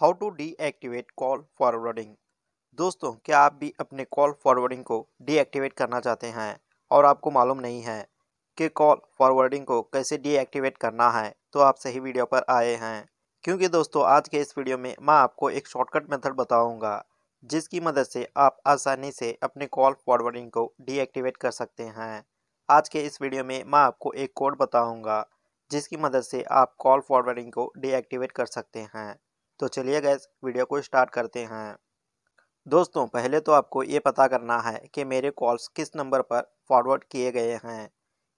how to deactivate call forwarding दोस्तों क्या आप भी अपने कॉल फॉरवर्डिंग को डीएक्टिवेट करना चाहते हैं और आपको मालूम नहीं है कि कॉल फॉरवर्डिंग को कैसे डीएक्टिवेट करना है तो आप सही वीडियो पर आए हैं क्योंकि दोस्तों आज के इस वीडियो में मैं आपको एक शॉर्टकट मेथड बताऊंगा जिसकी मदद से आप आसानी से अपने कॉल फॉरवर्डिंग को डीएक्टिवेट कर सकते हैं आज के इस वीडियो में मैं आपको एक कोड बताऊंगा जिसकी मदद से आप कॉल फॉरवर्डिंग को डीएक्टिवेट कर सकते हैं तो चलिए गैस वीडियो को स्टार्ट करते हैं दोस्तों पहले तो आपको ये पता करना है कि मेरे कॉल्स किस नंबर पर फॉरवर्ड किए गए हैं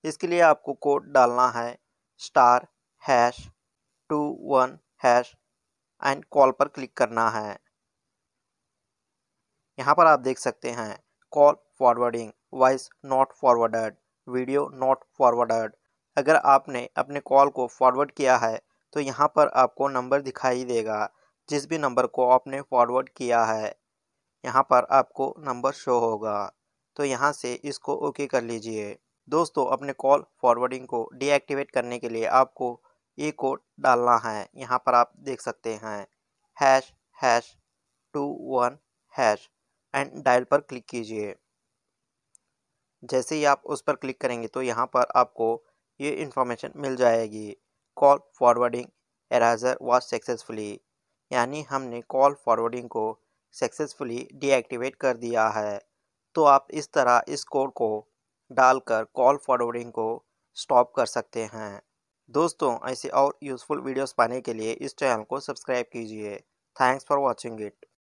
इसके लिए आपको कोड डालना है star hash two one hash and call पर क्लिक करना है यहाँ पर आप देख सकते हैं call forwarding voice not forwarded video not forwarded अगर आपने अपने कॉल को फॉरवर्ड किया है तो यहाँ पर आपको नंबर दिखाई देगा जिस भी नंबर को आपने फॉरवर्ड किया है यहाँ पर आपको नंबर शो होगा तो यहाँ से इसको ओके कर लीजिए दोस्तों अपने कॉल फॉरवर्डिंग को डीएक्टिवेट करने के लिए आपको ये कोड डालना है यहाँ पर आप देख सकते हैं hash hash two one hash and dial पर क्लिक कीजिए जैसे ही आप उस पर क्लिक करेंगे तो यहाँ पर आपको ये इन्फॉर्मेशन मिल जाएगी call forwarding erasure was successfully यानी हमने कॉल फॉरवर्डिंग को सक्सेसफुली डीएक्टिवेट कर दिया है तो आप इस तरह इस कोड को डालकर कॉल फॉरवर्डिंग को स्टॉप कर सकते हैं दोस्तों ऐसे और यूज़फुल वीडियोस पाने के लिए इस चैनल को सब्सक्राइब कीजिए थैंक्स फॉर वॉचिंग इट